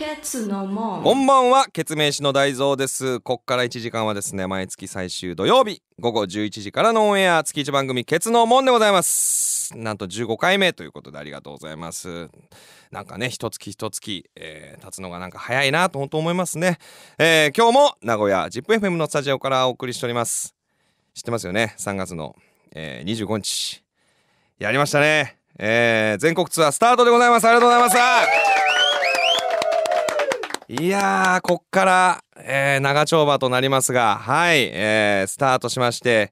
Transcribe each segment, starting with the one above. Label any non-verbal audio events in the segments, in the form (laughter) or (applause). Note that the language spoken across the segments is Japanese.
ケツの門こんばんは、ケツメイシの大蔵です。こっから1時間はですね、毎月最終土曜日、午後11時からのオンエア、月1番組、ケツの門でございます。なんと15回目ということでありがとうございます。なんかね、一月一月、えー、経つのがなんか早いなと本当思いますね。えー、今日も名古屋ジップ f m のスタジオからお送りしております。知ってますよね、3月の、えー、25日。やりましたね。えー、全国ツアースタートでございます。ありがとうございます。いやー、こっから、えー、長丁場となりますが、はい、えー、スタートしまして、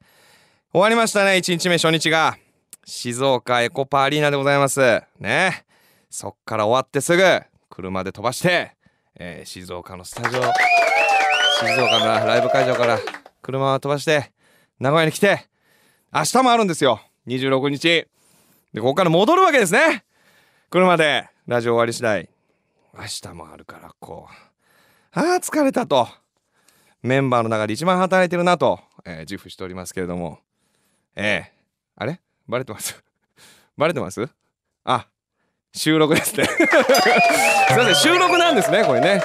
終わりましたね、1日目初日が。静岡エコパアリーナでございます。ね。そっから終わってすぐ、車で飛ばして、えー、静岡のスタジオ、静岡のライブ会場から車を飛ばして、名古屋に来て、明日もあるんですよ。26日。で、ここから戻るわけですね。車で、ラジオ終わり次第、明日もあるからこうああ疲れたとメンバーの中で一番働いてるなと、えー、自負しておりますけれどもええー、あれバレてます (laughs) バレてますあ収録ですね (laughs) すいません収録なんですねこれね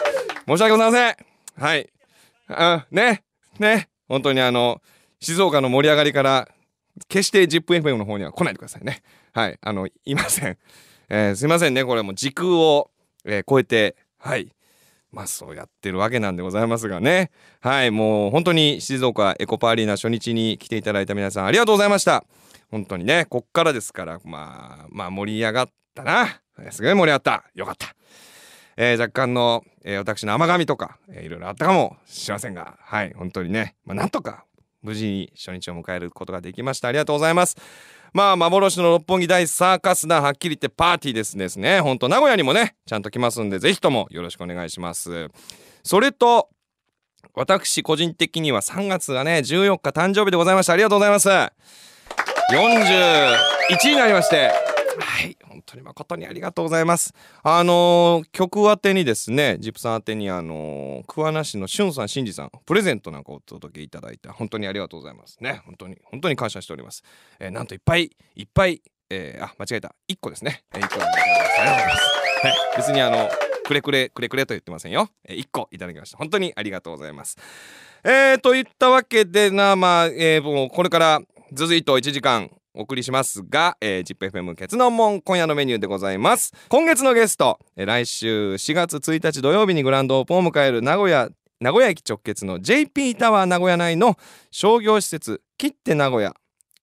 申し訳ございませんはいあねね本当にあの静岡の盛り上がりから決して ZIPFM の方には来ないでくださいねはいあのいません、えー、すいませんねこれも時空をえー、超えてはいまあそうやってるわけなんでございますがねはいもう本当に静岡エコパーリーナ初日に来ていただいた皆さんありがとうございました本当にねこっからですからまあまあ盛り上がったなすごい盛り上がったよかったえー、若干の、えー、私の甘噛みとか、えー、いろいろあったかもしれませんがはい本当にね、まあ、なんとか無事に初日を迎えることができましたありがとうございますまあ、幻の六本木大サーカス団、はっきり言ってパーティーですですね。ほんと、名古屋にもね、ちゃんと来ますんで、ぜひともよろしくお願いします。それと、私個人的には3月がね、14日誕生日でございました。ありがとうございます。41になりまして、はい、本当に誠にありがとうございます。あのー、曲宛てにですね、ジップさん宛てに、あのー、桑名市のしゅんさん、しんじさん、プレゼントなんかお届けいただいて、本当にありがとうございますね。本当に、本当に感謝しております。えー、なんといっぱいいっぱい、えー、あ、間違えた。1個ですね。えー、1個ありがとうございます。はい、別にあの、くれくれくれくれと言ってませんよ。えー、1個いただきました。本当にありがとうございます。えー、といったわけでな、まあ、えー、もうこれから続いと1時間お送りしますが、えー、z f m 結論門今夜のメニューでございます今月のゲスト、えー、来週4月1日土曜日にグランドオープンを迎える名古屋名古屋駅直結の JP タワー名古屋内の商業施設切手名古屋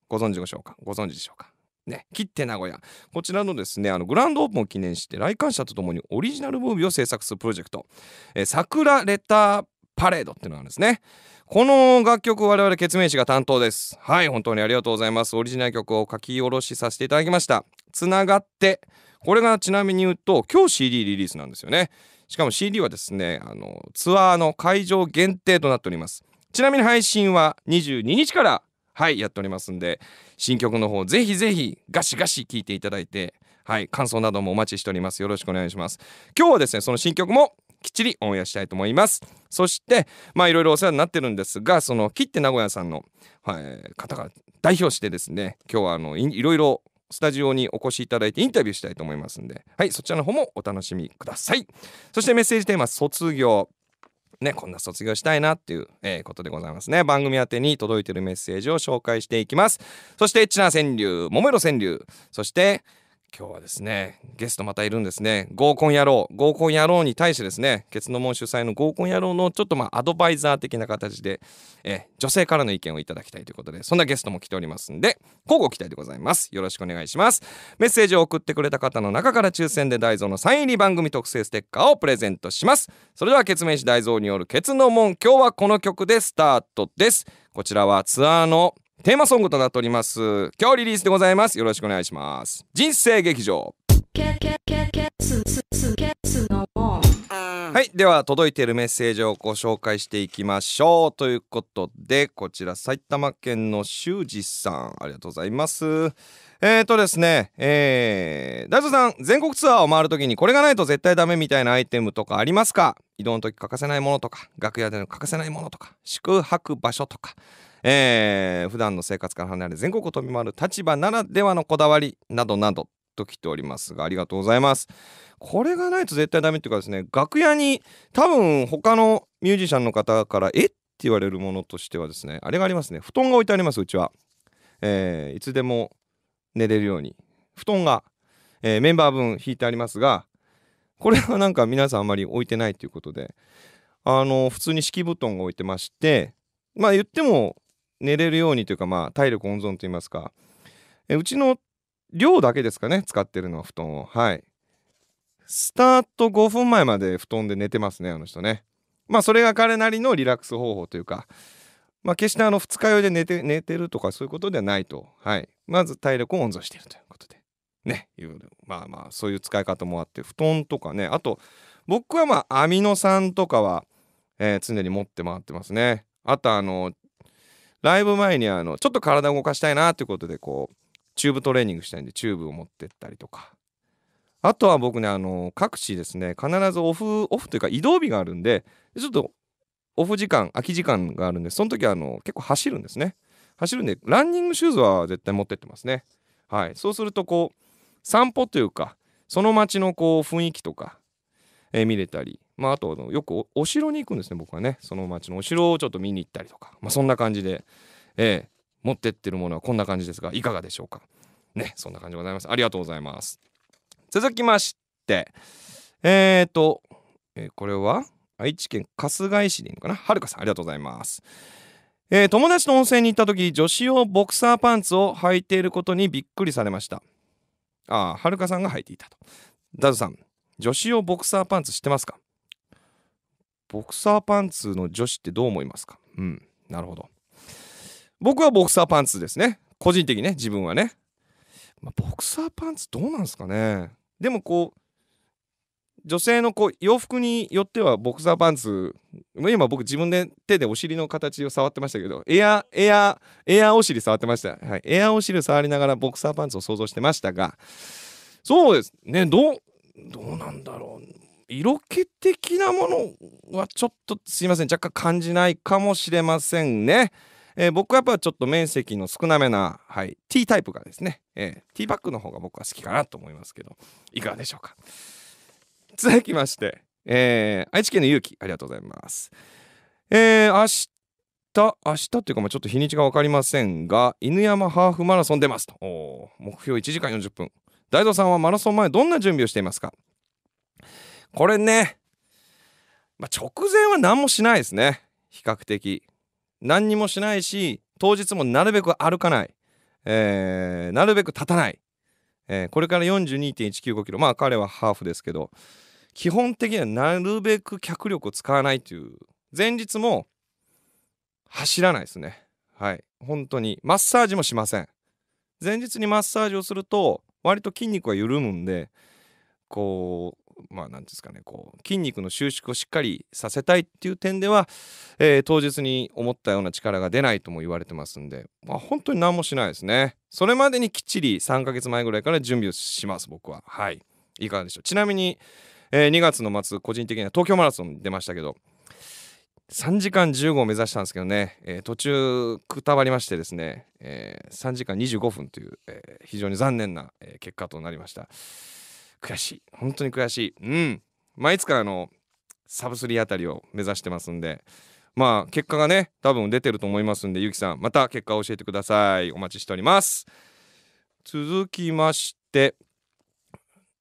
ご存知でしょうかご存知でしょうかね、切手名古屋こちらのですねあのグランドオープンを記念して来館者とともにオリジナルムービーを制作するプロジェクト「えー、桜レターパレードっていうのがあるんですねこの楽曲我々決明師が担当ですはい本当にありがとうございますオリジナル曲を書き下ろしさせていただきましたつながってこれがちなみに言うと今日 CD リリースなんですよねしかも CD はですねあのツアーの会場限定となっておりますちなみに配信は22日からはいやっておりますんで新曲の方ぜひぜひガシガシ聴いていただいてはい感想などもお待ちしておりますよろしくお願いします今日はですねその新曲もきっちりオンエアしたいと思いますそしてまあいろいろお世話になってるんですがその切って名古屋さんの、はい、方が代表してですね今日はあのいろいろスタジオにお越しいただいてインタビューしたいと思いますんで、はい、そちらの方もお楽しみください。そしてメッセージテーマ、卒業。ね、こんな卒業したいなっていう、ことでございますね。番組宛てに届いてるメッセージを紹介していきます。そして、エッチな川柳、桃色川柳、そして、今日はですねゲストまたいるんですね合コン野郎合コン野郎に対してですねケツノモン主催の合コン野郎のちょっとまあアドバイザー的な形でえ女性からの意見をいただきたいということでそんなゲストも来ておりますんで交互期待でございますよろしくお願いしますメッセージを送ってくれた方の中から抽選で大蔵のサイン入り番組特製ステッカーをプレゼントしますそれではケツメイシ大蔵によるケツノモン今日はこの曲でスタートですこちらはツアーのテーマソングとなっております今日リリースでございますよろしくお願いします人生劇場はいでは届いているメッセージをご紹介していきましょうということでこちら埼玉県の修二さんありがとうございますえーとですね、えー、大蔵さん、全国ツアーを回るときにこれがないと絶対ダメみたいなアイテムとかありますか移動の時欠かせないものとか、楽屋での欠かせないものとか、宿泊場所とか、えー、普段の生活から離れ全国を飛び回る立場ならではのこだわりなどなどと来ておりますがありがとうございますこれがないと絶対ダメっていうかですね楽屋に多分他のミュージシャンの方からえって言われるものとしてはですねあれがありますね布団が置いてありますうちは、えー、いつでも寝れるように布団が、えー、メンバー分引いてありますがこれはなんか皆さんあまり置いてないということであの普通に敷布団が置いてましてまあ言っても寝れるようにというか、まあ、体力温存といいますか、えうちの量だけですかね使ってるのは布団をはいスタート5分前まで布団で寝てますねあの人ねまあそれが彼なりのリラックス方法というかまあ決してあの二日酔いで寝て寝てるとかそういうことではないとはいまず体力を温存しているということでねいうまあまあそういう使い方もあって布団とかねあと僕はまあアミノ酸とかは、えー、常に持って回ってますねあとあのライブ前にあのちょっと体動かしたいなっていうことでこうチューブトレーニングしたいんでチューブを持ってったりとかあとは僕ねあの各地ですね必ずオフオフというか移動日があるんでちょっとオフ時間空き時間があるんでその時あの結構走るんですね走るんでランニングシューズは絶対持ってってますねはいそうするとこう散歩というかその街のこう雰囲気とか、えー、見れたりまあ、あとよくお城に行くんですね僕はねその町のお城をちょっと見に行ったりとか、まあ、そんな感じで、えー、持ってってるものはこんな感じですがいかがでしょうかねそんな感じでございますありがとうございます続きましてえっ、ー、と、えー、これは愛知県春日井市でいいのかなはるかさんありがとうございますえー、友達と温泉に行った時女子用ボクサーパンツを履いていることにびっくりされましたああはるかさんが履いていたとダズさん女子用ボクサーパンツ知ってますかボクサーパンツの女子ってどう思いますかうん、なるほど。僕はボクサーパンツですね。個人的にね、自分はね。まあ、ボクサーパンツどうなんですかね。でもこう、女性のこう洋服によってはボクサーパンツ今僕自分で手でお尻の形を触ってましたけどエアエアエアお尻触ってました、はい、エアお尻触りながらボクサーパンツを想像してましたがそうですねどうどうなんだろう色気的なものはちょっとすいません若干感じないかもしれませんね。えー、僕はやっぱちょっと面積の少なめな、はい、T タイプがですね、えー、T バッグの方が僕は好きかなと思いますけどいかがでしょうか続きまして、えー、愛知県の勇気ありがとうございますえー、明日明日っていうかちょっと日にちが分かりませんが犬山ハーフマラソン出ますと目標1時間40分大蔵さんはマラソン前どんな準備をしていますかこれね、まあ、直前は何もしないですね。比較的。何にもしないし、当日もなるべく歩かない。えー、なるべく立たない。えー、これから42.195キロ。まあ彼はハーフですけど、基本的にはなるべく脚力を使わないという。前日も走らないですね。はい。本当に。マッサージもしません。前日にマッサージをすると、割と筋肉が緩むんで、こう、まあ何ですかねこう筋肉の収縮をしっかりさせたいっていう点では、えー、当日に思ったような力が出ないとも言われてますんで、まあ、本当に何もしないですねそれまでにきっちり3ヶ月前ぐらいから準備をします僕ははいいかがでしょうちなみに、えー、2月の末個人的には東京マラソン出ましたけど3時間15を目指したんですけどね、えー、途中くたばりましてですね、えー、3時間25分という、えー、非常に残念な、え結果となりました。悔しい本当に悔しいうんまあいつかあのサブスリーあたりを目指してますんでまあ結果がね多分出てると思いますんでゆきさんまた結果を教えてくださいお待ちしております続きまして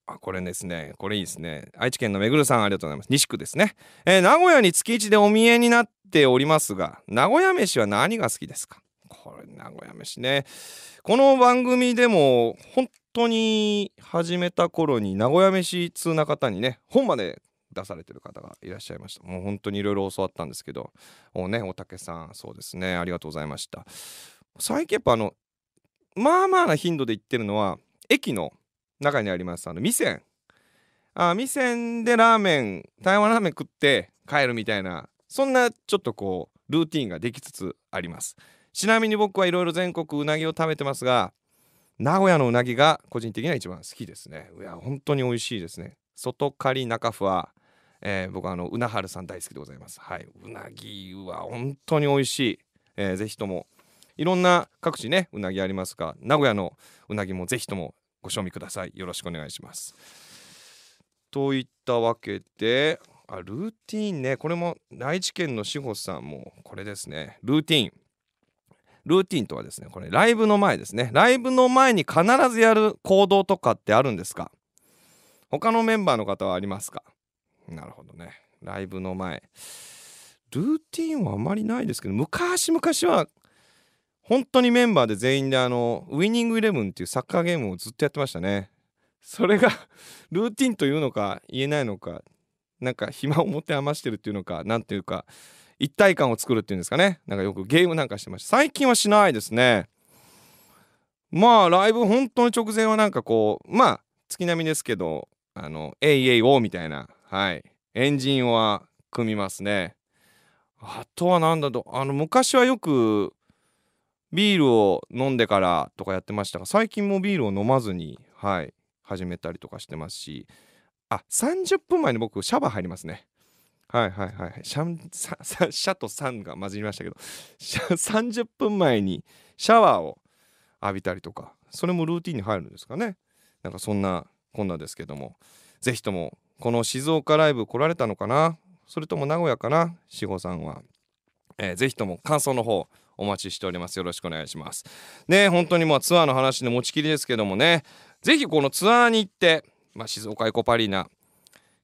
あこれですねこれいいですね愛知県のめぐるさんありがとうございます西区ですね、えー、名古屋に月1でお見えになっておりますが名古屋飯は何が好きですかこれ名古屋飯ねこの番組でも本当に始めた頃に名古屋飯通な方にね本まで出されてる方がいらっしゃいましたもう本当にいろいろ教わったんですけどおねおたけさんそうですねありがとうございました最近やっぱあのまあまあな頻度で行ってるのは駅の中にありますあの店あ店でラーメン台湾ラーメン食って帰るみたいなそんなちょっとこうルーティンができつつありますちなみに僕はいろいろ全国うなぎを食べてますが名古屋のうなぎが個人的には一番好きですねいや本当に美味しいですね外刈中ふは、えー、僕はあのうなはるさん大好きでございますはいうなぎは本当に美味しい、えー、ぜひともいろんな各地ねうなぎありますが名古屋のうなぎもぜひともご賞味くださいよろしくお願いしますといったわけであルーティンねこれも愛知県の志保さんもこれですねルーティンルーティンとはですねこれライブの前ですねライブの前に必ずやる行動とかってあるんですか他のメンバーの方はありますかなるほどねライブの前ルーティンはあまりないですけど昔々は本当にメンバーで全員であのウイニングイレブンっていうサッカーゲームをずっとやってましたねそれが (laughs) ルーティンというのか言えないのかなんか暇を持て余してるっていうのか何ていうか一体感を作るっていうんですかねなんかよくゲームなんかしてました最近はしないですねまあライブ本当に直前はなんかこうまあ月並みですけどあの「えいえいお」みたいなはいエンジンは組みますねあとは何だとあの昔はよくビールを飲んでからとかやってましたが最近もビールを飲まずにはい始めたりとかしてますしあ30分前に僕シャワー入りますねはいはいはい。シャン、(laughs) シャとサンが混じりましたけど、30分前にシャワーを浴びたりとか、それもルーティンに入るんですかね。なんかそんなこんなですけども、ぜひともこの静岡ライブ来られたのかなそれとも名古屋かな志保さんは。えー、ぜひとも感想の方お待ちしております。よろしくお願いします。ね本当にもうツアーの話で持ちきりですけどもね、ぜひこのツアーに行って、まあ、静岡エコパリーナ、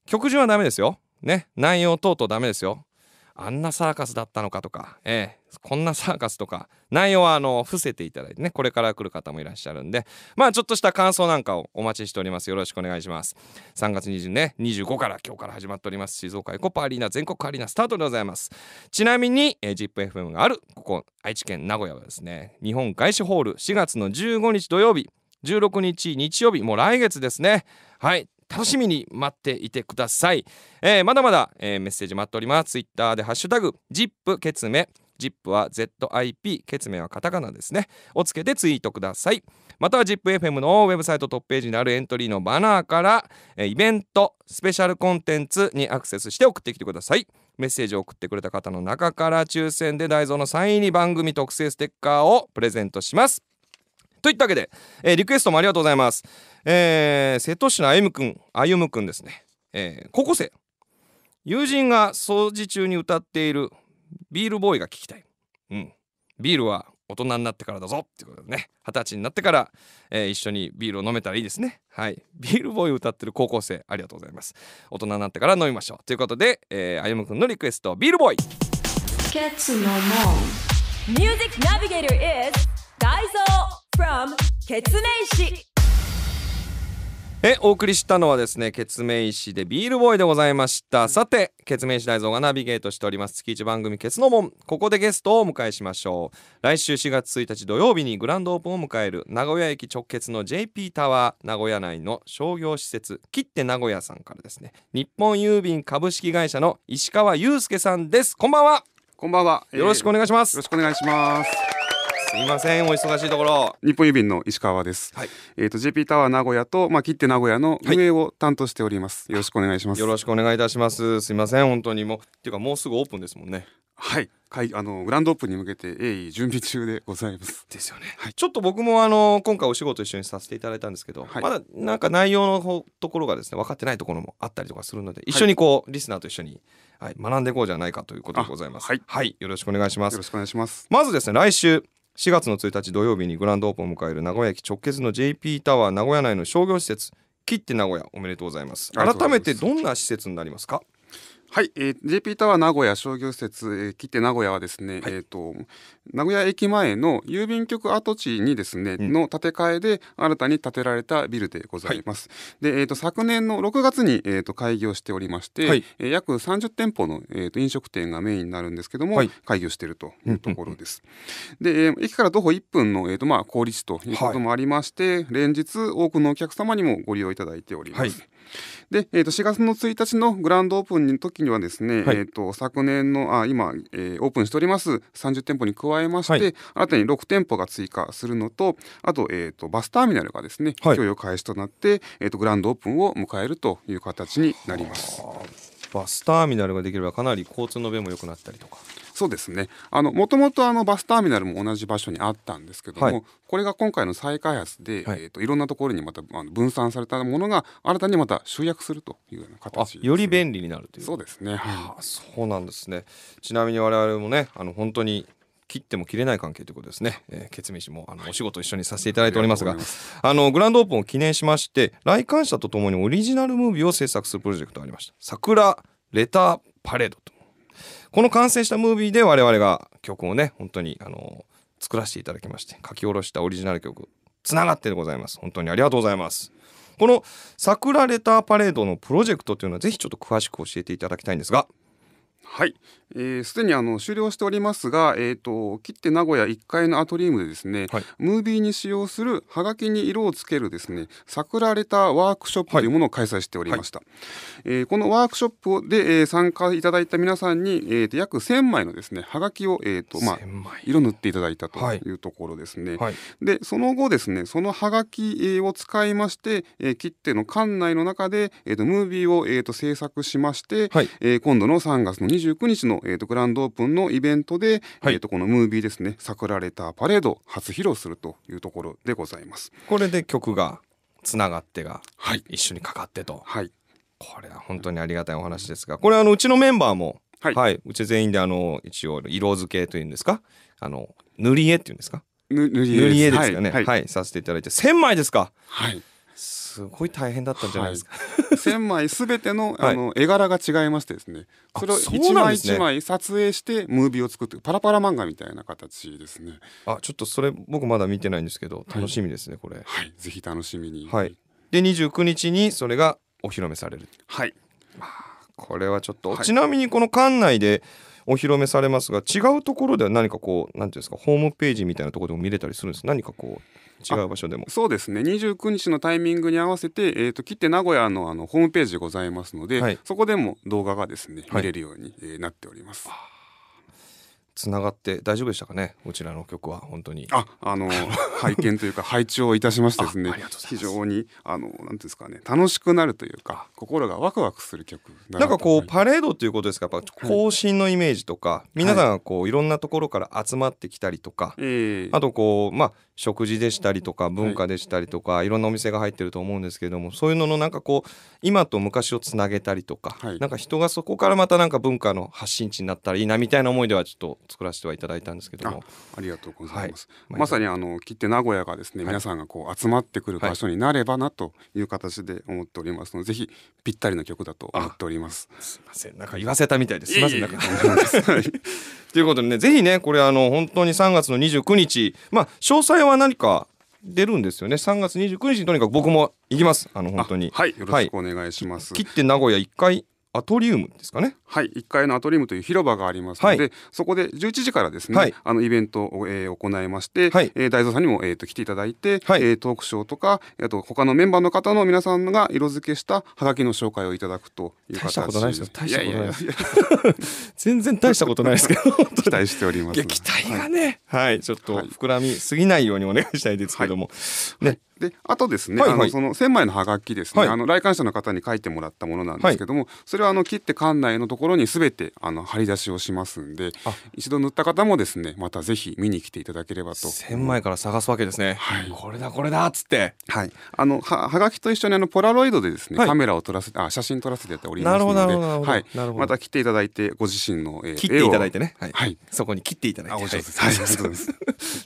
曲順はダメですよ。ね内容等々ダメですよあんなサーカスだったのかとか、ええ、こんなサーカスとか内容はあの伏せていただいてねこれから来る方もいらっしゃるんでまあちょっとした感想なんかをお待ちしておりますよろしくお願いします3月20ね25から今日から始まっております静岡エコパーリーナ全国アリーナスタートでございますちなみに、えー、ZIPFM があるここ愛知県名古屋はですね日本外資ホール4月の15日土曜日16日日曜日もう来月ですねはい楽しみに待っていてください、えー、まだまだ、えー、メッセージ待っておりますツイッターでハッシュタグ ZIP ケツメ ZIP は ZIP ケツメはカタカナですねをつけてツイートくださいまたは ZIPFM のウェブサイトトップページにあるエントリーのバナーからイベントスペシャルコンテンツにアクセスして送ってきてくださいメッセージを送ってくれた方の中から抽選で大蔵のサイン番組特製ステッカーをプレゼントしますといったわけで、えー、リクエストもありがとうございます。えー、瀬戸市の歩ゆくん、歩夢くんですね。えー、高校生。友人が掃除中に歌っているビールボーイが聞きたい。うん。ビールは大人になってからだぞってことでね。二十歳になってから、えー、一緒にビールを飲めたらいいですね。はい。ビールボーイ歌ってる高校生、ありがとうございます。大人になってから飲みましょう。ということで、えー、あゆくんのリクエスト、ビールボーイ。ケツの門。ミュージックナビゲーター is 大蔵 from 血年誌えお送りしたのはですね「ケツメでビールボーイでございましたさてケツメイ大蔵がナビゲートしております月1番組「ケツの門」ここでゲストをお迎えしましょう来週4月1日土曜日にグランドオープンを迎える名古屋駅直結の JP タワー名古屋内の商業施設切手名古屋さんからですね日本郵便株式会社の石川祐介さんですこんばんはこんばんは、よろしくお願いします、えー、よろしくお願いしますすいませんお忙しいところ日本郵便の石川です、はい、えっ、と JP タワー名古屋とまあ切って名古屋の運営を担当しております、よろしくお願いしますよろしくお願いいたしますすいません本当にもうっていうかもうすぐオープンですもんねはいい、あのグランドオープンに向けて鋭意準備中でございます。ですよね。はい、ちょっと僕もあの今回お仕事一緒にさせていただいたんですけど、はい、まだなんか内容のところがですね分かってないところもあったりとかするので、一緒にこう、はい、リスナーと一緒に、はい、学んでいこうじゃないかということでございます。はい、よろしくお願いします。よろしくお願いします。まずですね来週4月の1日土曜日にグランドオープンを迎える名古屋駅直結の JP タワー名古屋内の商業施設切って名古屋おめでとうございます改めてどんな施設になりますかはい、えー、JP タワー名古屋商業施設、えー、来て名古屋はですね、はい、えっ、ー、と名古屋駅前の郵便局跡地にですね、うん、の建て替えで新たに建てられたビルでございます。はい、で、えっ、ー、と昨年の6月にえー、と開業しておりまして、はい、え約30店舗のえっ、と飲食店がメインになるんですけども、開業しているというところです。で、えー、駅から徒歩1分のえっ、とまあ効立ということもありまして、連日多くのお客様にもご利用いただいております。で、えー、と4月の1日のグランドオープンの時にはですね、はい、えと昨年のあ今、えー、オープンしております30店舗に加えまして、はい、新たに6店舗が追加するのとあと,、えー、とバスターミナルがですね供与開始となって、えとグランドオープンを迎えるという形になります。バスターミナルができればかなり交通の便も良くなったりとかそうですねもともとバスターミナルも同じ場所にあったんですけども、はい、これが今回の再開発で、はいえーと、いろんなところにまたあの分散されたものが新たにまた集約するというような形、ね、より便利になるというそうですね、はあ、そうなんですねちなみに我々もねあの本当に切っても切れない関係ということですね、えー、ケツメイシもあのお仕事一緒にさせていただいておりますがあのグランドオープンを記念しまして来館者とともにオリジナルムービーを制作するプロジェクトがありました「桜レターパレード」とこの完成したムービーで我々が曲をね本当にあの作らせていただきまして書き下ろしたオリジナル曲「つながって」でございます本当にありがとうございますこの「桜レターパレード」のプロジェクトというのはぜひちょっと詳しく教えていただきたいんですがはい、す、えー、で、にあの終了しておりますが、えーと、切って名古屋1階のアトリウムでですね、はい、ムービーに使用するはがきに色をつけるですね桜レターワークショップというものを開催しておりました、はいえー、このワークショップで、えー、参加いただいた皆さんに、えーと、約1000枚のですねはがきを、えーとまあ、色塗っていただいたというところですね、でその後ですねそのはがきを使いまして、えー、切手の館内の中で、えーと、ムービーを、えー、と制作しまして、え今度の3月の29日の、えーと、グランドオープンのイベントで、はい、えーと、このムービーですね「桜レターパレード」初披露するというところでございます。これで曲がつながってが、はい、一緒にかかってと、はい、これは本当にありがたいお話ですがこれあのうちのメンバーも、はい、はい、うち全員であの一応色付けというんですかあの塗り絵っていうんですか塗り絵ですよね、はい、はい、させていただいて1,000枚ですか。はいすごい大変だったんじゃないですか、は枚すべてのあの、絵柄が違いましてですねそれを1枚1枚撮影してムービーを作ってパラパラ漫画みたいな形ですねあちょっとそれ僕まだ見てないんですけど楽しみですね、これはいぜひ楽しみにはいで29日にそれがお披露目されるはいこれはちょっと、ちなみにこの館内でお披露目されますが違うところでは何かこう何ていうんですかホームページみたいなところでも見れたりするんです何かこう違う場所でもそうですね29日のタイミングに合わせて、えーと、切切手名古屋のあのホームページございますので、はい、そこでも動画がですね見れるようになっております。つながって大丈夫でしたかねこちらの曲は本当にああの (laughs) 拝見というか拝聴いたしましてですね非常にあのなんですかね楽しくなるというか心がワクワクする曲なんかこうパレードということですかやっぱ行進のイメージとか、はい、皆さんがこういろんなところから集まってきたりとか、はい、あとこうまあ食事でしたりとか文化でしたりとか、はい、いろんなお店が入ってると思うんですけれどもそういうののなんかこう今と昔をつなげたりとか、はい、なんか人がそこからまたなんか文化の発信地になったらいいなみたいな思いではちょっと作らせてはいただいたんですけどもありがとうございます、はい、まさにあの切手名古屋がですね、皆さんがこう集まってくる場所になればなという形で思っておりますので、ぜひぴったりの曲だと思っておりますすみませんなんか言わせたみたいですすみませんなんかということでねぜひねこれあの本当に3月の29日まあ詳細は何か出るんですよね3月29日にとにかく僕も行きますあの本当にはいよろしくお願いします、はい、切って名古屋1回アトリウムですかねはい1階のアトリウムという広場がありますので、はい、そこで11時からですね、はい、あのイベントを、えー、行いまして、はい、えー、大蔵さんにも、えーと、来ていただいて、はい、えー、トークショーとかあと他のメンバーの方の皆さんが色付けしたはがきの紹介をいただくという形大ないです大したことないです (laughs) 全然大したことないですけど (laughs) 期待しております、期待がね、はい、はい、ちょっと膨らみすぎないようにお願いしたいですけども、ねであとですね、はいはい、あのその千枚の葉書きですね、はい、あの来館者の方に書いてもらったものなんですけども、はい、それはあの切って館内のところにすべてあの貼り出しをしますんで一度塗った方もですねまたぜひ見に来ていただければと千枚から探すわけですね、はい、これだこれだっつってはいあのははがきと一緒にあのポラロイドでですね、カメラを撮らせあ写真撮らせておりますのではい、また切っていただいてご自身の、えー、切っていただいてね、はい、そこに切っていただいて (laughs)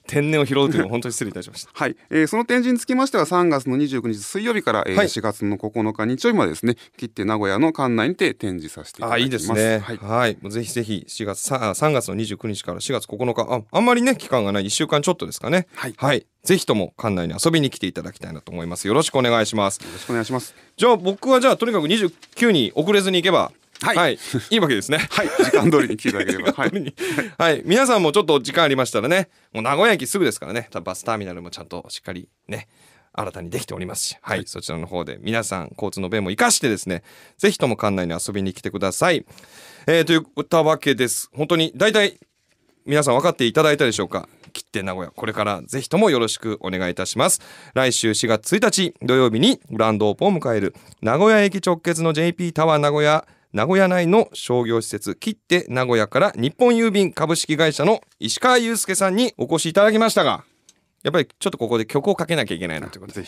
天然を拾うというの本当に失礼いたしましたはい、えー、その展示につきましては3月の29日水曜日から、えー、4月の9日日曜日までですね切って名古屋の館内にて展示させていただきます。いいですね。はい、はい、ぜひぜひ4月3月の29日から4月9日ああんまりね期間がない1週間ちょっとですかね。はい、はい、ぜひとも館内に遊びに来ていただきたいなと思います。よろしくお願いします。よろしくお願いします。じゃあ僕はじゃあとにかく29に遅れずに行けばはい、はい、いいわけですね。はい、時間通りに来ていただければ。はい、(laughs) はい、皆さんもちょっと時間ありましたらね、もう名古屋駅すぐですからね、バスターミナルもちゃんとしっかりね。新たにできておりますし、はい、はい、そちらの方で皆さん交通の便も生かしてですね、ぜひとも館内に遊びに来てください。えー、というたわけです。本当に大体皆さん分かっていただいたでしょうか。切って名古屋これからぜひともよろしくお願いいたします来週4月1日土曜日にグランドオープンを迎える名古屋駅直結の JP タワー名古屋名古屋内の商業施設切って名古屋から日本郵便株式会社の石川祐介さんにお越しいただきましたがやっぱりちょっとここで曲をかけなきゃいけないなということで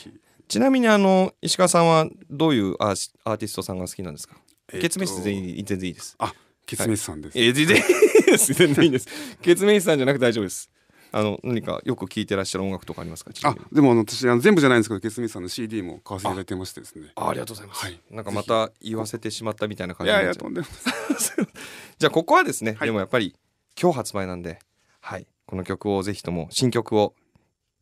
ちなみにあの石川さんはどういうアーアーティストさんが好きなんですか、えー、ケツメイス全員全然いいですあケツメイスさんです、はい、え全然いいです全然いいですケツメイスさんじゃなくて大丈夫ですあの何かよく聴いてらっしゃる音楽とかありますかあでもあの私あの全部じゃないんですけどケスミさんの CD も買わせていただいてましてですねありがとうございます、はい、なんかまた言わせてしまったみたいな感じいやいやとんでもない (laughs) じゃあここはですね、はい、でもやっぱり今日発売なんではいこの曲をぜひとも新曲を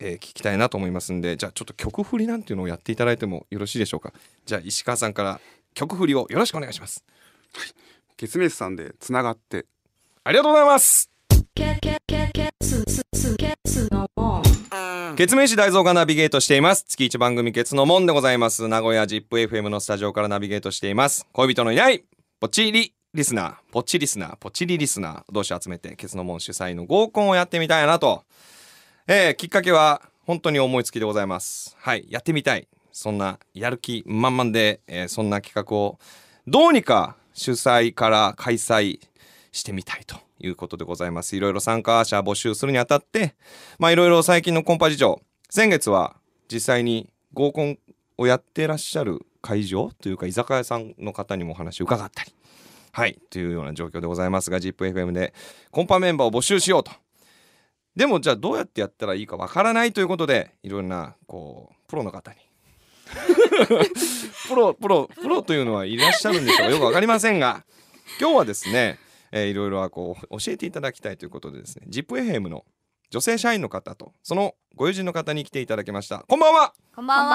えー、聞きたいなと思いますんでじゃあちょっと曲振りなんていうのをやっていただいてもよろしいでしょうかじゃあ石川さんから曲振りをよろしくお願いします、はい、ケツメイスさんでつながってありがとうございます月面師大蔵がナビゲートしています。月一番組月の門でございます。名古屋 ZIPFM のスタジオからナビゲートしています。恋人のいないポチリリスナー、ポチリスナー、ポチリリスナー同士集めて、ケツの門主催の合コンをやってみたいなと。えー、きっかけは本当に思いつきでございます。はい、やってみたい。そんなやる気満々で、えー、そんな企画をどうにか主催から開催してみたいと。いうことでございます。いろいろ参加者募集するにあたって、まあいろいろ最近のコンパ事情、先月は実際に合コンをやってらっしゃる会場というか居酒屋さんの方にもお話伺ったり、はい、というような状況でございますが、ZIPFM でコンパメンバーを募集しようと。でもじゃあどうやってやったらいいかわからないということで、いろんなこう、プロの方に (laughs) プロプロプロというのはいらっしゃるんでしょうかよく分かりませんが今日はですねえー、いろいろはこう教えていただきたいということでですね ZIPFM の女性社員の方とそのご友人の方に来ていただきましたこんばんはこんばん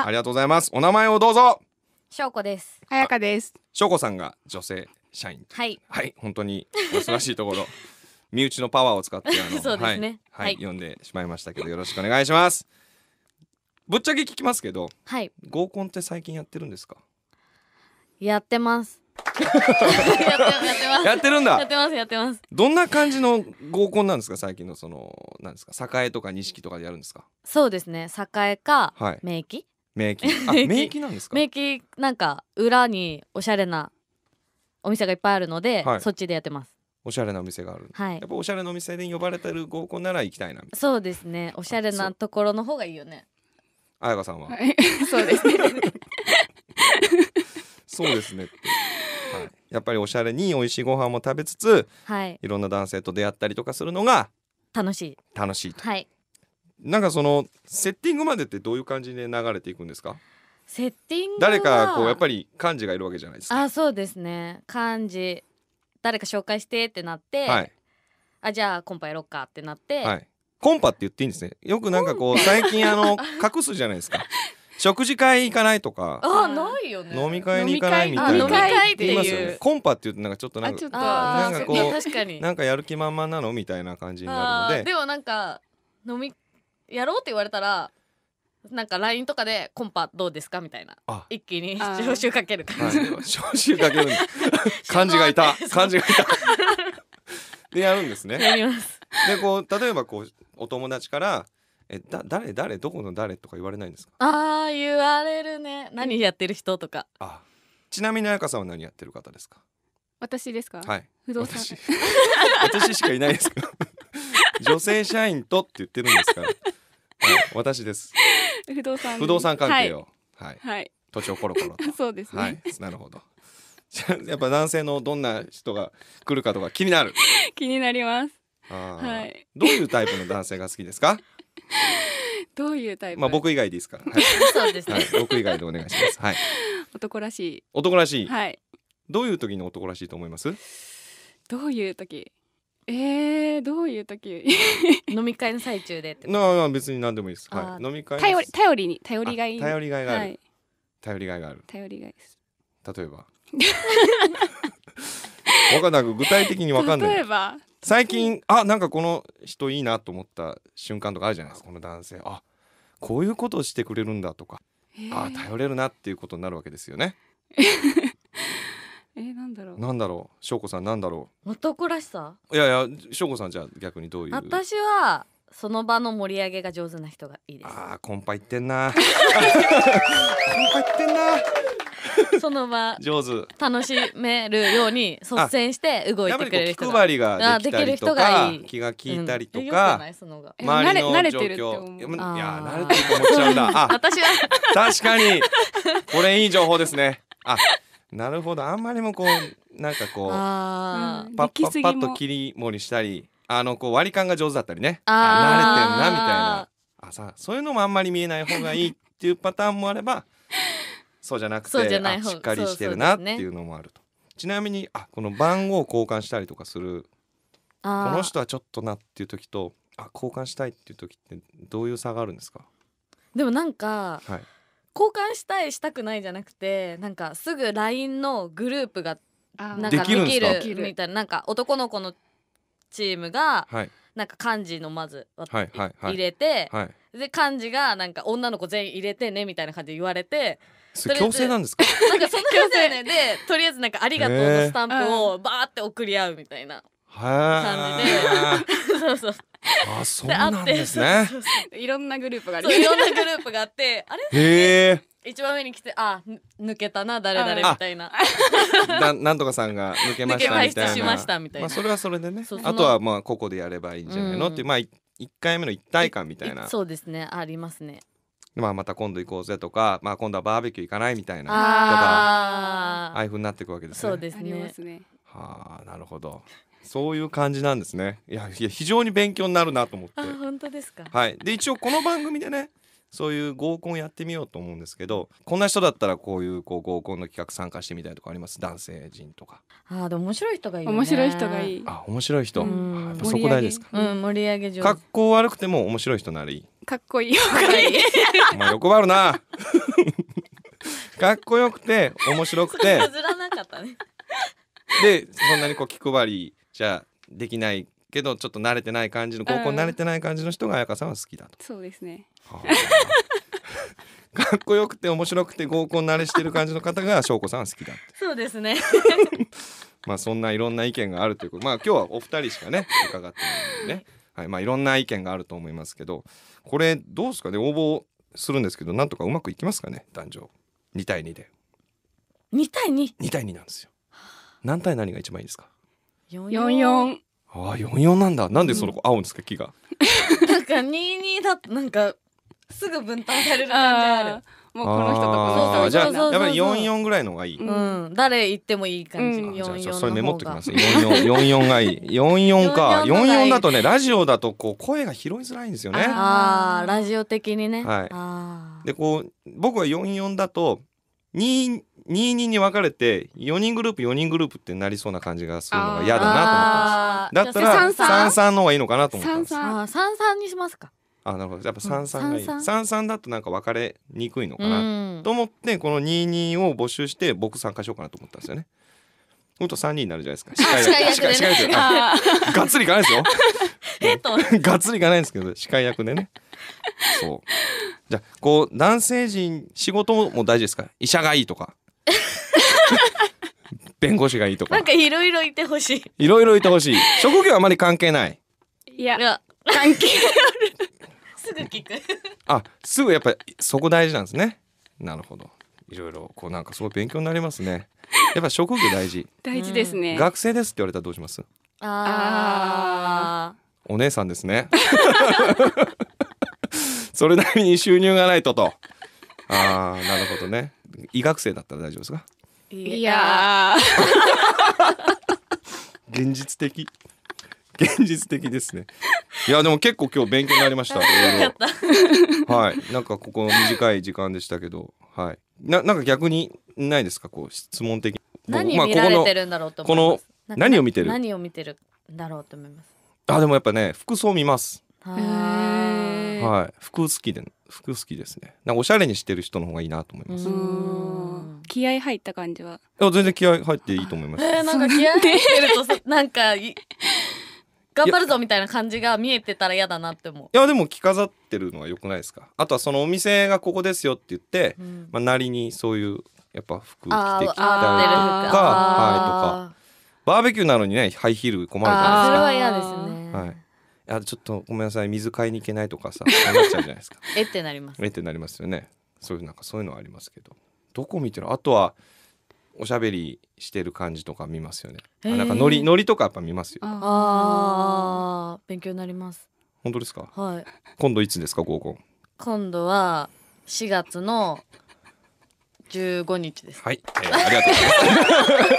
はありがとうございますお名前をどうぞしょうこですあやですしょうこさんが女性社員はいはい本当にお忙しいところ (laughs) 身内のパワーを使ってあのそうですね、はい、はい、読んでしまいましたけどよろしくお願いしますぶっちゃけ聞きますけど、はい、合コンって最近やってるんですかやってますやってるんだ。やってますやってます。どんな感じの合コンなんですか最近のそのなんですか栄とか錦とかでやるんですか。そうですね栄か、はい、名疫名駅。名 (laughs) なんですか。名駅なんか裏におしゃれなお店がいっぱいあるので、はい、そっちでやってます。おしゃれなお店がある、はい、やっぱおしゃれなお店で呼ばれてる合コンなら行きたいなそうですねおしゃれなところの方がいいよねやかさんは、そうですね (laughs) そうですねってやっぱりおしゃれに美味しいご飯も食べつつ、はい、いろんな男性と出会ったりとかするのが楽しい楽しいと、はい、なんかそのセッティングまでってどういう感じで流れていくんですかセッティング誰かこうやっぱり幹事がいるわけじゃないですかあそうですね幹事誰か紹介してってなって、はい、あじゃあコンパやろうかってなって、はい、コンパって言っていいんですねよくなんかこう最近あの隠すじゃないですか (laughs) 食事会行かないとかあないよね飲み会に行かないみたいな飲み会っていうコンパっていうとなんかちょっとなんかなんかこう (laughs) なんかやる気満々なのみたいな感じになるのででもなんか飲みやろうって言われたらなんかラインとかで「コンパどうですか?」みたいな一気に招集かける感じ、はい、招集かける (laughs) 感じがいた感じがいたでやるんですねでこう例えばこうお友達からえだ誰誰どこの誰とか言われないんですかああ言われるね何やってる人とかあちなみにあやかさんは何やってる方ですか私ですかはい不動産私 (laughs) 私しかいないですか (laughs) 女性社員とって言ってるんですから、はい、私です不動産不動産関係をはい、はい、土地をコロコロ (laughs) そうですね、はい、なるほどやっぱ男性のどんな人が来るかとか気になる気になりますはい、どういうタイプの男性が好きですかどういうタイプまあ僕以外ですから、はい、そうですね、はい、僕以外でお願いしますはい男らしい男らしいはいどういう時に男らしいと思いますどういう時えー、どういう時 (laughs) 飲み会の最中でなあ別に何でもいいです、はい、飲み会頼り頼りに頼りがい頼りがいがある、はい、頼りがいがある頼りがいです例えば分 (laughs) かんなく具体的に分かんない例えば最近あなんかこの人いいなと思った瞬間とかあるじゃないですかこの男性あこういうことをしてくれるんだとかあ頼れるなっていうことになるわけですよね。(laughs) えー、なんだろう。なんだろう、翔子さん、なんだろう。男らしさ。いやいや、翔子さんじゃ、あ逆にどういう。私は、その場の盛り上げが上手な人がいいです。ああ、コンパいってんな。(laughs) コンパいってんな。(laughs) その場上手楽しめるように率先して動いてくれる人気配りができたりとか気が利いたりとか、うん、周りの状況いや慣れてると思っちゃうんだ (laughs) あ私は確かにこれいい情報ですねあなるほどあんまりもこうなんかこうパッパッパッと切り盛りしたりあのこう割り勘が上手だったりねあ慣れてんなみたいなあさそういうのもあんまり見えない方がいいっていうパターンもあればそうじゃなくてなしっかりしてるなっていうのもあると、ね、ちなみにあこの番号を交換したりとかするこの人はちょっとなっていう時とあ交換したいっていう時ってどういう差があるんですかでもなんか、はい、交換したいしたくないじゃなくてなんかすぐ LINE のグループがなんかできるみたいななんか男の子のチームが、はい、なんか漢字のまず、はいはいはい、入れて、はい、で漢字がなんか女の子全員入れてねみたいな感じで言われて強制なんですかなんかそんな感じねでとりあえずなんかありがとうのスタンプをバーって送り合うみたいな感じで、そうそうあそうなんですねいろんなグループがあるいろんなグループがあってあれへえ一番上に来てあ抜けたな誰々みたいな (laughs) ななんとかさんが抜けましたみたいなたたいな、まあ、それはそれでねあとはまあ個々でやればいいんじゃないのってまあ一回目の一体感みたいなそうですねありますねまあ、また今度行こうぜとか、まあ、今度はバーベキュー行かないみたいなとかああいうふうになっていくわけですね。そうですねはあなるほどそういう感じなんですねいや非常に勉強になるなと思ってあ本当ですか、はい、で一応この番組でねそういう合コンやってみようと思うんですけどこんな人だったらこういうこう合コンの企画参加してみたいとかあります男性陣とかあで面白い人がいい、ね、面白い人がいいあ面白い人やっそこ大事ですか格好悪くても面白い人ならいいかっこいい方がいお前欲張るな。かっこよくて面白くて譲らなかったね。でそんなにこう気配りじゃできないけどちょっと慣れてない感じの高校慣れてない感じの人が彩香さんは好きだと。そうですね。はあ、かっこよくて面白くて合コン慣れしてる感じの方が翔子さんは好きだって。そうですね。(laughs) まあそんないろんな意見があるということまあ今日はお二人しかね伺ってないんでね、はい、まあいろんな意見があると思いますけどこれどうですかね応募するんですけどなんとかうまくいきますかね男女2対2で2対 2? 2対2なんですよ何対何が一番いいですか44ああ44なんだなんでその合うんですか木が (laughs) なんか22だとなんかすぐ分担される感じあるもうこの人とこの人じゃあやっぱり44ぐらいのがいい、うん、うん、誰言ってもいい感じ、うん、44それメモっときます44がいい44か44だとねラジオだとこう声が拾いづらいんですよねああラジオ的にねはいでこう僕は44だと22に分かれて4人グループ4人グループってなりそうな感じがするのが嫌だなと思ったんですだったら33の方がいいのかなと思ったんです33にしますかあなるほどやっぱ三三がいい、三三だとなんか別れにくいのかなと思って、この二二を募集して僕参加しようかなと思ったんですよね。もっと三人になるじゃないですか。司会役司会役で、ね、がっつりいかないですよ。(laughs) (laughs) がっつりいかないんですけど司会役でね。そう。じゃあこう男性陣仕事もも大事ですか。医者がいいとか。(laughs) 弁護士がいいとか。なんかいろいろいてほしい。いろいろいてほしい。職業はあまり関係ない。いや関係ある。すぐ聞く (laughs) あすぐやっぱりそこ大事なんですねなるほどいろいろこうなんかすごい勉強になりますねやっぱ職業大事大事ですね、学生ですって言われたらどうしますああお姉さんですね (laughs) それなりに収入がないととああなるほどね医学生だったら大丈夫ですかいや (laughs) 現実的現実的ですね。いやでも結構今日勉強になりました。はい、なんかここ短い時間でしたけど、はい。ななんか逆にないですかこう質問的。何見られてるんだろうとこの何を見てる？何を見てるんだろうと思います。あでもやっぱね服装見ます。はい、服好きで服好きですね。なんかおしゃれにしてる人の方がいいなと思います。気合入った感じは。あ全然気合入っていいと思います。えー、なんか気合入ってると (laughs) なんか頑張るぞみたいな感じが見えてたら嫌だなって思ういやでも着飾ってるのはよくないですかあとはそのお店がここですよって言って、うん、まあ、なりにそういうやっぱ服着てきたりとかはいとかバーベキューなのにねハイヒール困るじゃないですかそれは嫌ですね、はい、いやちょっとごめんなさい水買いに行けないとかさ (laughs) っちゃうじゃないですか (laughs) えってなりますえってなりますよねそういうなんかそういうのはありますけどどこ見てるあとはおしゃべりしてる感じとか見ますよね。なんかノリノリとかやっぱ見ますよ。ああ勉強になります。本当ですか。はい。今度いつですか合コン。今度は四月の十五日です。はい、えー、ありがとうございます。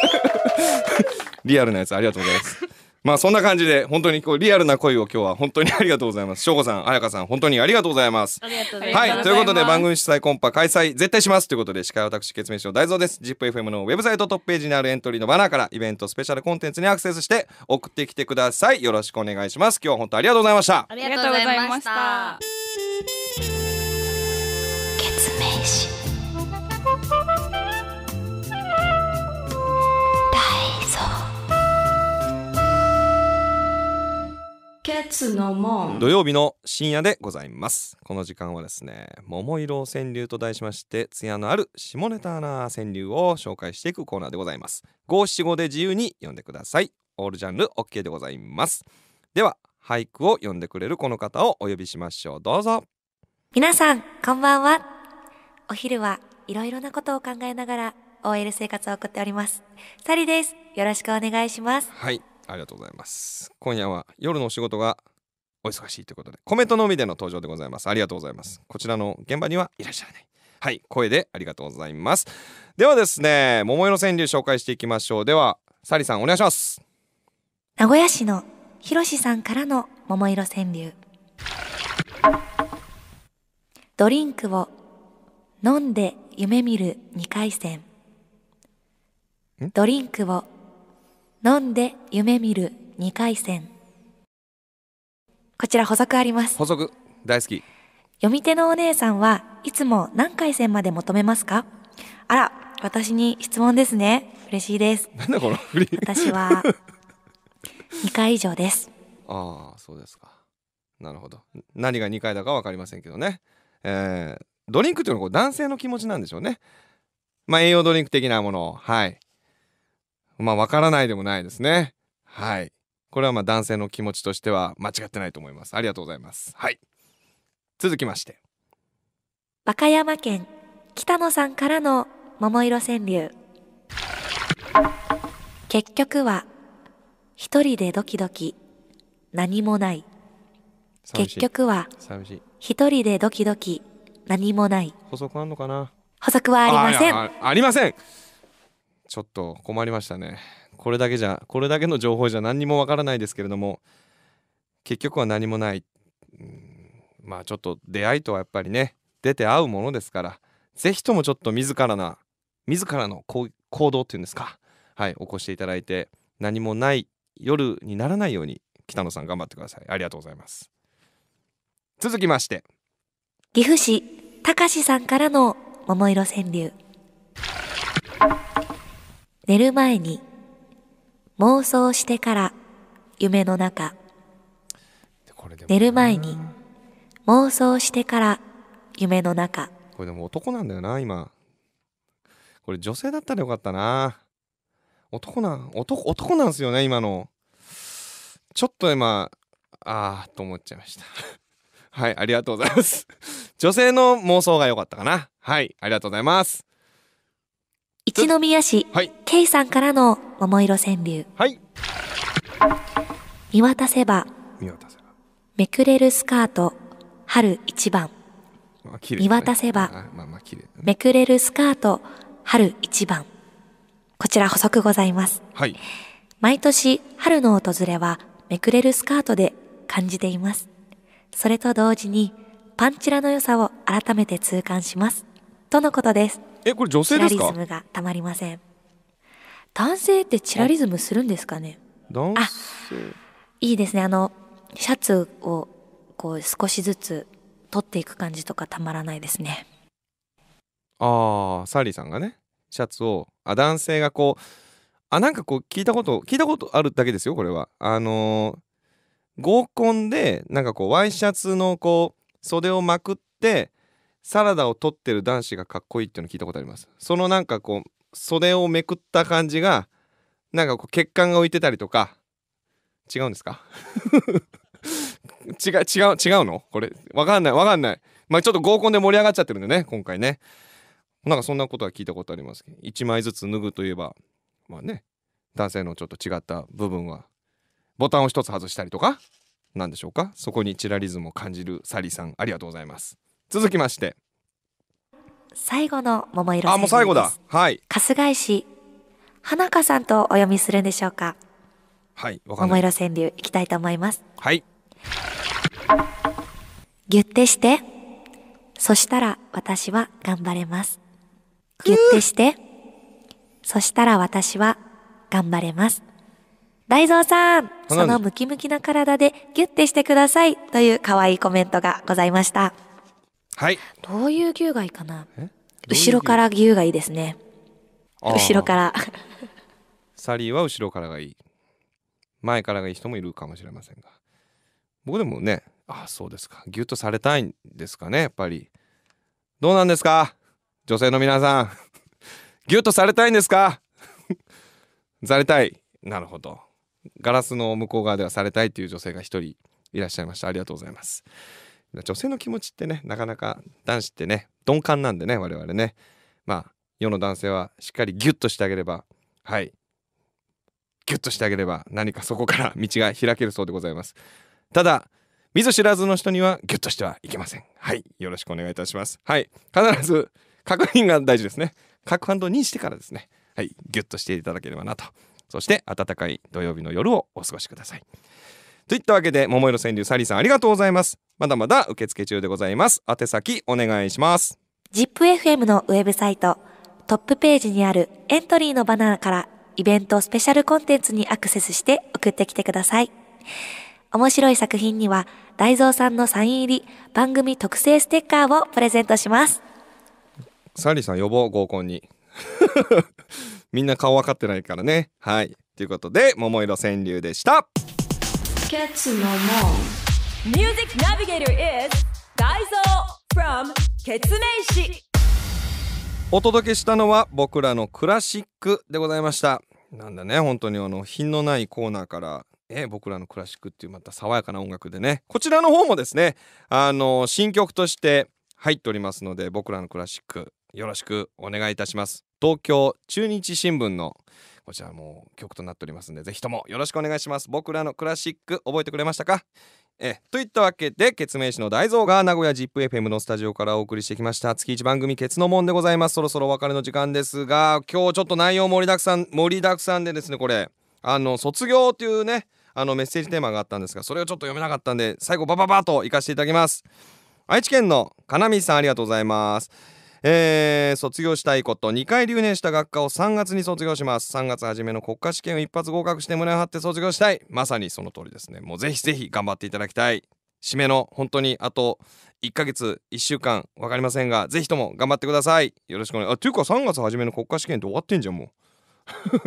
(laughs) リアルなやつありがとうございます。まあそんな感じで本当にこうリアルな恋を今日は本当にありがとうございます。(laughs) 翔子さん、彩香さん、本当にありがとうございます。ありがとうございます。はい、ということで番組主催コンパ開催絶対しますということで司会私決師匠大蔵です。ZIPFM のウェブサイトトップページにあるエントリーのバナーからイベントスペシャルコンテンツにアクセスして送ってきてください。よろしくお願いします。今日は本当ありがとうございました。ありがとうございました。の門土曜日の深夜でございますこの時間はですね桃色川柳と題しまして艶のある下ネタな川柳を紹介していくコーナーでございます五七五で自由に読んでくださいオールジャンル OK でございますでは俳句を読んでくれるこの方をお呼びしましょうどうぞ皆さんこんばんはお昼はいろいろなことを考えながら OL 生活を送っておりますサリですよろしくお願いしますはいありがとうございます今夜は夜のお仕事がお忙しいということでコメントのみでの登場でございますありがとうございますこちらの現場にはいらっしゃらないはい声でありがとうございますではですね桃色川柳紹介していきましょうではサリさんお願いします名古屋市のひろしさんからの桃色川柳ドリンクを飲んで夢見る2回戦ドリンクを飲んで夢見る二回戦こちら補足あります補足大好き読み手のお姉さんはいつも何回戦まで求めますかあら私に質問ですね嬉しいですなんだこの振り私は二回以上ですああそうですかなるほど何が二回だかわかりませんけどねえー、ドリンクというのはこう男性の気持ちなんでしょうねまあ栄養ドリンク的なものはいまあわからないでもないですねはいこれはまあ男性の気持ちとしては間違ってないと思いますありがとうございますはい続きまして和歌山県北野さんからの桃色川柳結局は一人でドキドキ何もない結局は一人でドキドキ何もない補足あんのかな補足はありませんありませんちょっと困りましたねこれだけじゃこれだけの情報じゃ何にもわからないですけれども結局は何もない、うん、まあちょっと出会いとはやっぱりね出て会うものですから是非ともちょっと自らな自らの行動っていうんですかはい起こしていただいて何もない夜にならないように北野さん頑張ってくださいありがとうございます続きまして岐阜市かしさんからの桃色川柳寝る前に妄想してから夢の中寝る前に妄想してから夢の中これでも男なんだよな今これ女性だったらよかったな男な男男なんすよね今のちょっと今ああと思っちゃいました (laughs) はいありがとうございます女性の妄想が良かったかなはいありがとうございます一宮市、はい、K さんからの桃色川柳。はい。見渡せば、見渡せば。めくれるスカート、春一番。まあね、見渡せば、まあまあね、めくれるスカート、春一番。こちら補足ございます。はい。毎年、春の訪れは、めくれるスカートで感じています。それと同時に、パンチラの良さを改めて痛感します。とのことです。えこれ女性ですかチラリズムがたまりません男性ってチラリズムするんですかね男性いいですねあのシャツをこう少しずつ取っていく感じとかたまらないですねああサリーさんがねシャツをあ男性がこうあなんかこう聞いたこと聞いたことあるだけですよこれはあのー合コンでなんかこうワイシャツのこう袖をまくってサラダを取ってる男子がかっこいいっていうの聞いたことありますそのなんかこう袖をめくった感じがなんかこう血管が浮いてたりとか違うんですか (laughs) 違う違う違うのこれわかんないわかんないまあちょっと合コンで盛り上がっちゃってるんでね今回ねなんかそんなことは聞いたことあります1枚ずつ脱ぐといえばまあね男性のちょっと違った部分はボタンを1つ外したりとかなんでしょうかそこにチラリズムを感じるサリーさんありがとうございます続きまして最後の桃色あもう最後だはい春日井市花香さんとお読みするんでしょうかはいかんない桃色川柳いきたいと思いますはいぎゅってしてそしたら私は頑張れますぎゅってしてそしたら私は頑張れます大蔵さん、そのムキムキな体でギュッてしてくださいという可愛いコメントがございました。はい。どういう牛がいいかな後ろから牛がいいですね。後ろから。サリーは後ろからがいい。前からがいい人もいるかもしれませんが。僕でもね、ああそうですか。ギュッとされたいんですかね、やっぱり。どうなんですか女性の皆さん。(laughs) ギュッとされたいんですか (laughs) されたい。なるほど。ガラスの向こう側ではされたいという女性が一人いらっしゃいました。ありがとうございます。女性の気持ちってねなかなか男子ってね鈍感なんでね我々ねまあ世の男性はしっかりギュッとしてあげればはいギュッとしてあげれば何かそこから (laughs) 道が開けるそうでございますただ見ず知らずの人にはギュッとしてはいけませんはいよろしくお願いいたしますはい必ず確認が大事ですね各反動にしてからですねはいギュッとしていただければなとそして暖かい土曜日の夜をお過ごしくださいといったわけで桃色川柳サリーさんありがとうございますまだまだ受付中でございます。宛先お願いします。ZIPFM のウェブサイト、トップページにあるエントリーのバナーからイベントスペシャルコンテンツにアクセスして送ってきてください。面白い作品には、大蔵さんのサイン入り番組特製ステッカーをプレゼントします。サリーさん呼ぼう、合コンに。(laughs) みんな顔分かってないからね。はい。ということで、桃色川柳でした。ツの Music n a v i g a t r is 改造 from ケツメお届けしたのは僕らのクラシックでございましたなんだね本当にあの品のないコーナーからえ僕らのクラシックっていうまた爽やかな音楽でねこちらの方もですねあの新曲として入っておりますので僕らのクラシックよろしくお願いいたします東京中日新聞のこちらも曲となっておりますんでぜひともよろしくお願いします僕らのクラシック覚えてくれましたかえといったわけでケツメイシの大蔵が名古屋 ZIPFM のスタジオからお送りしてきました月一番組「ケツの門」でございますそろそろお別れの時間ですが今日ちょっと内容盛りだくさん盛りだくさんでですねこれあの卒業というねあのメッセージテーマがあったんですがそれをちょっと読めなかったんで最後バババと行かせていただきます愛知県の金見さんありがとうございますえー、卒業したいこと2回留年した学科を3月に卒業します3月初めの国家試験を一発合格して胸を張って卒業したいまさにその通りですねもうぜひぜひ頑張っていただきたい締めの本当にあと1ヶ月1週間分かりませんがぜひとも頑張ってくださいよろしくお願いあていうか3月初めの国家試験って終わってんじゃんもう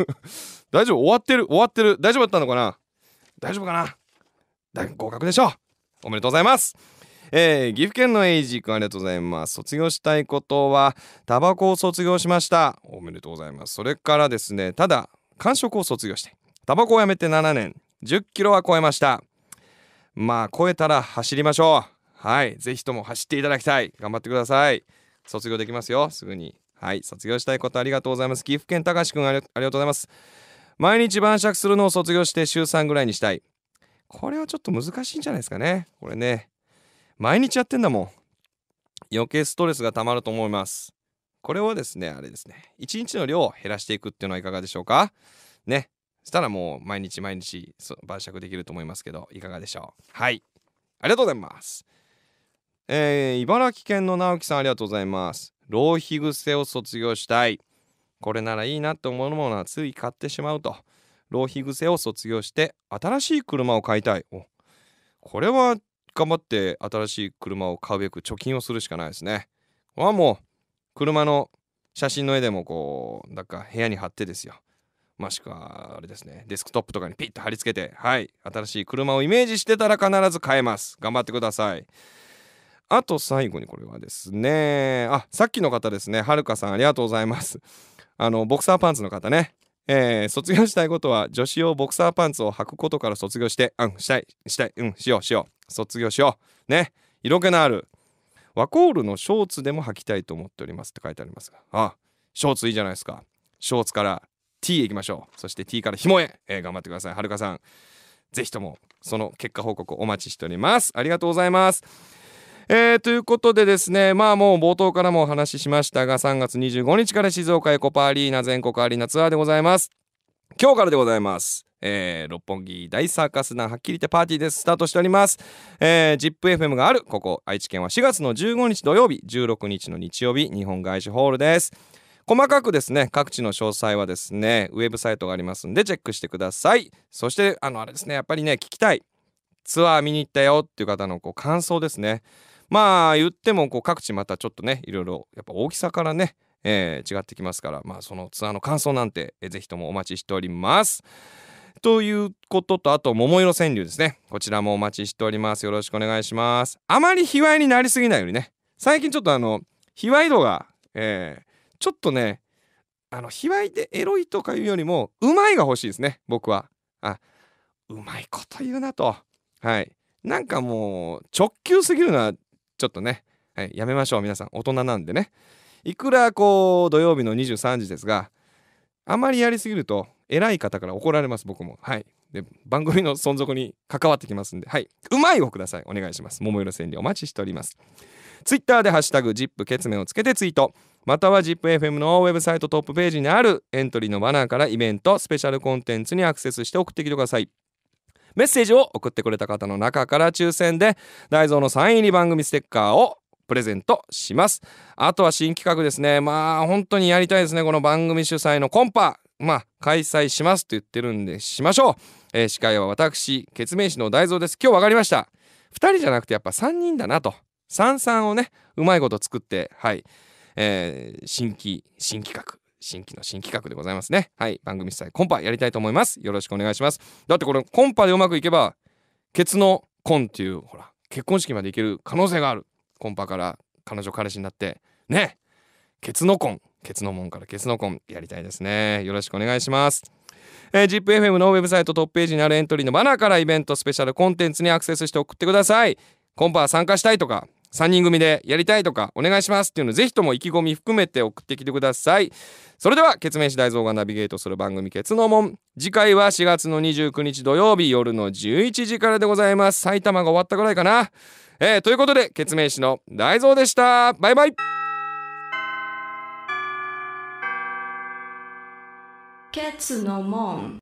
(laughs) 大丈夫終わってる終わってる大丈夫だったのかな大丈夫かな合格でしょうおめでとうございますえー、岐阜県のエイジー君ありがとうございます卒業したいことはタバコを卒業しましたおめでとうございますそれからですねただ間食を卒業してタバコをやめて7年1 0キロは超えましたまあ超えたら走りましょうはいぜひとも走っていただきたい頑張ってください卒業できますよすぐにはい卒業したいことありがとうございます岐阜県かしくんありがとうございます毎日晩酌するのを卒業して週3ぐらいにしたいこれはちょっと難しいんじゃないですかねこれね毎日やってんだもん余計ストレスがたまると思いますこれをですねあれですね一日の量を減らしていくっていうのはいかがでしょうかねそしたらもう毎日毎日晩酌できると思いますけどいかがでしょうはいありがとうございますえー、茨城県の直樹さんありがとうございます浪費癖を卒業したいこれならいいなって思うものはつい買ってしまうと浪費癖を卒業して新しい車を買いたいおこれは頑張って新しい車を買うべく貯金をするしかないですね。これはもう車の写真の絵でもこうなんか部屋に貼ってですよ。もしくはあれですねデスクトップとかにピッと貼り付けてはい新しい車をイメージしてたら必ず買えます。頑張ってください。あと最後にこれはですねあさっきの方ですねはるかさんありがとうございます。あのボクサーパンツの方ねえー、卒業したいことは女子用ボクサーパンツを履くことから卒業してうんしたいしたいうんしようしよう卒業しようね色気のあるワコールのショーツでも履きたいと思っておりますって書いてありますがあショーツいいじゃないですかショーツから T へ行きましょうそして T から紐へ、えー、頑張ってくださいはるかさんぜひともその結果報告お待ちしておりますありがとうございますえー、ということでですね、まあもう冒頭からもお話ししましたが、3月25日から静岡エコパアリーナ全国アリーナツアーでございます。今日からでございます。えー、六本木大サーカスなはっきり言ってパーティーです。スタートしております。えー、ZIPFM がある、ここ、愛知県は4月の15日土曜日、16日の日曜日、日本外資ホールです。細かくですね、各地の詳細はですね、ウェブサイトがありますんで、チェックしてください。そして、あの、あれですね、やっぱりね、聞きたい。ツアー見に行ったよっていう方のこう感想ですね。まあ言ってもこう各地またちょっとねいろいろやっぱ大きさからね、えー、違ってきますからまあそのツアーの感想なんて、えー、ぜひともお待ちしております。ということとあと桃色川柳ですねこちらもお待ちしておりますよろしくお願いしますあまり卑猥になりすぎないようにね最近ちょっとあの卑猥度が、えー、ちょっとねあの卑猥でエロいとかいうよりもうまいが欲しいですね僕はあうまいこと言うなとはいなんかもう直球すぎるのはちょっとね、はい、やめましょう皆さん大人なんでねいくらこう土曜日の23時ですがあまりやりすぎると偉い方から怒られます僕もはいで番組の存続に関わってきますんではいうまいをくださいお願いします桃色千里お待ちしておりますツイッターでハッシュタグ ZIP 決面をつけてツイートまたは ZIPFM のウェブサイトトップページにあるエントリーのバナーからイベントスペシャルコンテンツにアクセスして送ってきてくださいメッセージを送ってくれた方の中から抽選で大蔵のサイン入り番組ステッカーをプレゼントしますあとは新企画ですねまあ本当にやりたいですねこの番組主催のコンパまあ開催しますと言ってるんでしましょう、えー、司会は私決明師の大蔵です今日わかりました2人じゃなくてやっぱ3人だなと33をねうまいこと作ってはい、えー、新規新企画新規の新企画でございますねはい番組スタイルコンパやりたいと思いますよろしくお願いしますだってこれコンパでうまくいけばケツのコンっていうほら結婚式までいける可能性があるコンパから彼女彼氏になってねケツのコン。ケツの門からケツのコンやりたいですねよろしくお願いしますえー、ZIPFM のウェブサイトトップページにあるエントリーのバナーからイベントスペシャルコンテンツにアクセスして送ってくださいコンパ参加したいとか3人組でやりたいとかお願いしますっていうのぜひとも意気込み含めて送ってきてくださいそれではケツメイシ大蔵がナビゲートする番組ケツの門次回は4月の29日土曜日夜の11時からでございます埼玉が終わったぐらいかなえー、ということでケツメイシの大蔵でしたバイバイケツの門